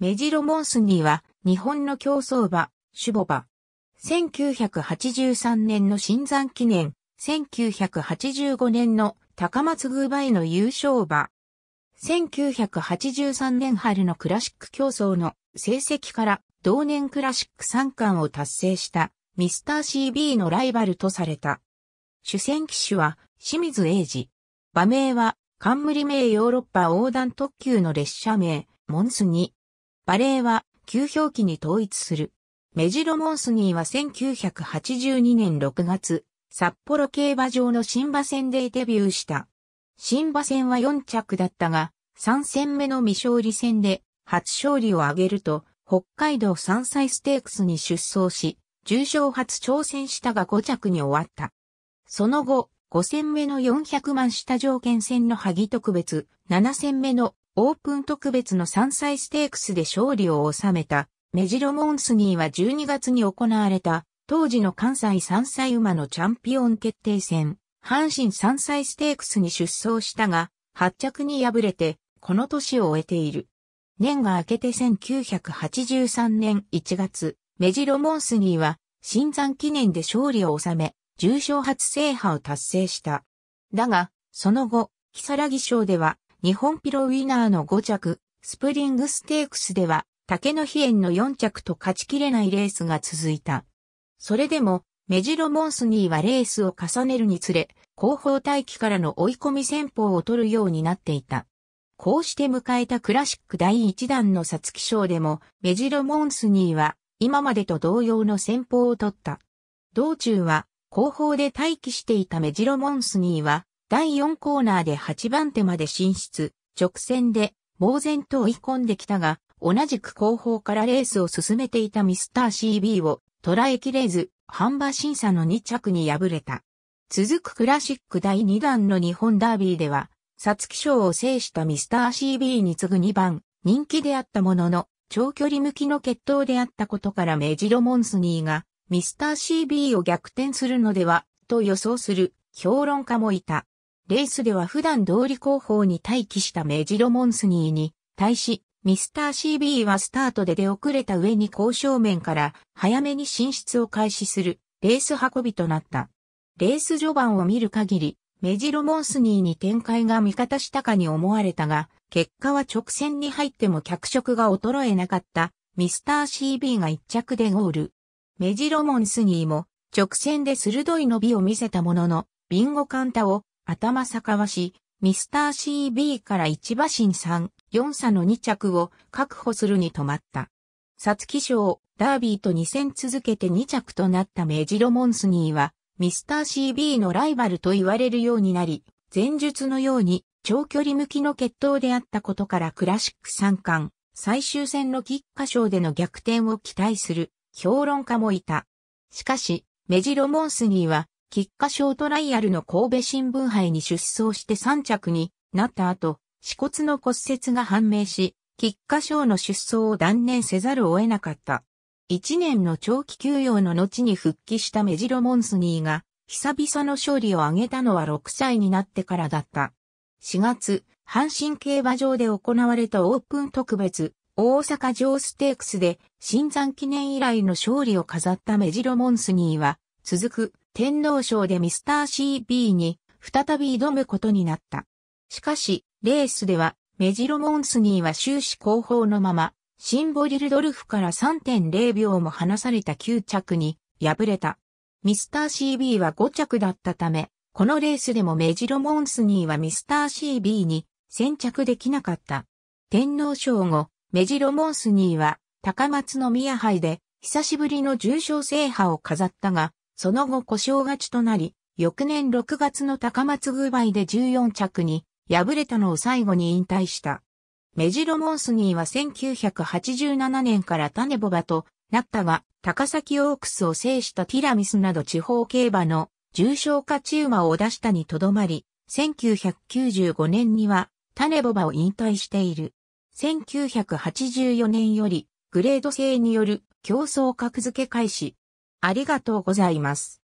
メジロモンスニーは、日本の競争馬、シュボ馬。1983年の新山記念、1985年の高松グーバへの優勝馬。1983年春のクラシック競争の成績から同年クラシック三冠を達成したミスター CB のライバルとされた。主戦騎手は清水英二。馬名は冠名ヨーロッパ横断特急の列車名モンスニ。ー。バレーは、旧表記に統一する。メジロモンスニーは1982年6月、札幌競馬場の新馬戦でデビューした。新馬戦は4着だったが、3戦目の未勝利戦で、初勝利を挙げると、北海道山菜ステークスに出走し、重賞初挑戦したが5着に終わった。その後、5戦目の400万下条件戦の萩特別、7戦目のオープン特別の3歳ステークスで勝利を収めた、メジロモンスニーは12月に行われた、当時の関西3歳馬のチャンピオン決定戦、阪神3歳ステークスに出走したが、発着に敗れて、この年を終えている。年が明けて1983年1月、メジロモンスニーは、新山記念で勝利を収め、重賞初制覇を達成した。だが、その後、サラギ賞では、日本ピロウィナーの5着、スプリングステークスでは、竹の飛園の4着と勝ちきれないレースが続いた。それでも、メジロモンスニーはレースを重ねるにつれ、後方待機からの追い込み戦法を取るようになっていた。こうして迎えたクラシック第1弾の皐月賞でも、メジロモンスニーは、今までと同様の戦法を取った。道中は、後方で待機していたメジロモンスニーは、第4コーナーで8番手まで進出、直線で、猛然と追い込んできたが、同じく後方からレースを進めていたミスター CB を捉えきれず、半馬審査の2着に敗れた。続くクラシック第2弾の日本ダービーでは、サツキ賞を制したミスター CB に次ぐ2番、人気であったものの、長距離向きの決闘であったことからメジロモンスニーが、ミスター CB を逆転するのでは、と予想する評論家もいた。レースでは普段通り後方に待機したメジロモンスニーに対し、ミスター CB はスタートで出遅れた上に交渉面から早めに進出を開始するレース運びとなった。レース序盤を見る限り、メジロモンスニーに展開が味方したかに思われたが、結果は直線に入っても脚色が衰えなかったミスター CB が一着でゴール。メジロモンスニーも直線で鋭い伸びを見せたものの、ビンゴカンタを頭坂和し、ミスター CB から一馬身3、4差の2着を確保するに止まった。サツキ賞、ダービーと2戦続けて2着となったメジロモンスニーは、ミスター CB のライバルと言われるようになり、前述のように長距離向きの決闘であったことからクラシック三冠、最終戦の菊花賞での逆転を期待する評論家もいた。しかし、メジロモンスニーは菊花賞トライアルの神戸新聞杯に出走して3着になった後、死骨の骨折が判明し、菊花賞の出走を断念せざるを得なかった。1年の長期休養の後に復帰したメジロモンスニーが、久々の勝利を挙げたのは6歳になってからだった。4月、阪神競馬場で行われたオープン特別、大阪城ステークスで、新山記念以来の勝利を飾ったメジロモンスニーは、続く天皇賞でミスター CB に再び挑むことになった。しかし、レースでは、メジロモンスニーは終始後方のまま、シンボリルドルフから3.0秒も離された9着に敗れた。ミスター CB は5着だったため、このレースでもメジロモンスニーはミスター CB に先着できなかった。天皇賞後、メジロモンスニーは高松宮杯で久しぶりの重賞制覇を飾ったが、その後故障勝ちとなり、翌年6月の高松具合で14着に、敗れたのを最後に引退した。メジロモンスニーは1987年から種ボバとなったが、高崎オークスを制したティラミスなど地方競馬の重症化チウマを出したにとどまり、1995年には種ボバを引退している。1984年よりグレード制による競争格付け開始、ありがとうございます。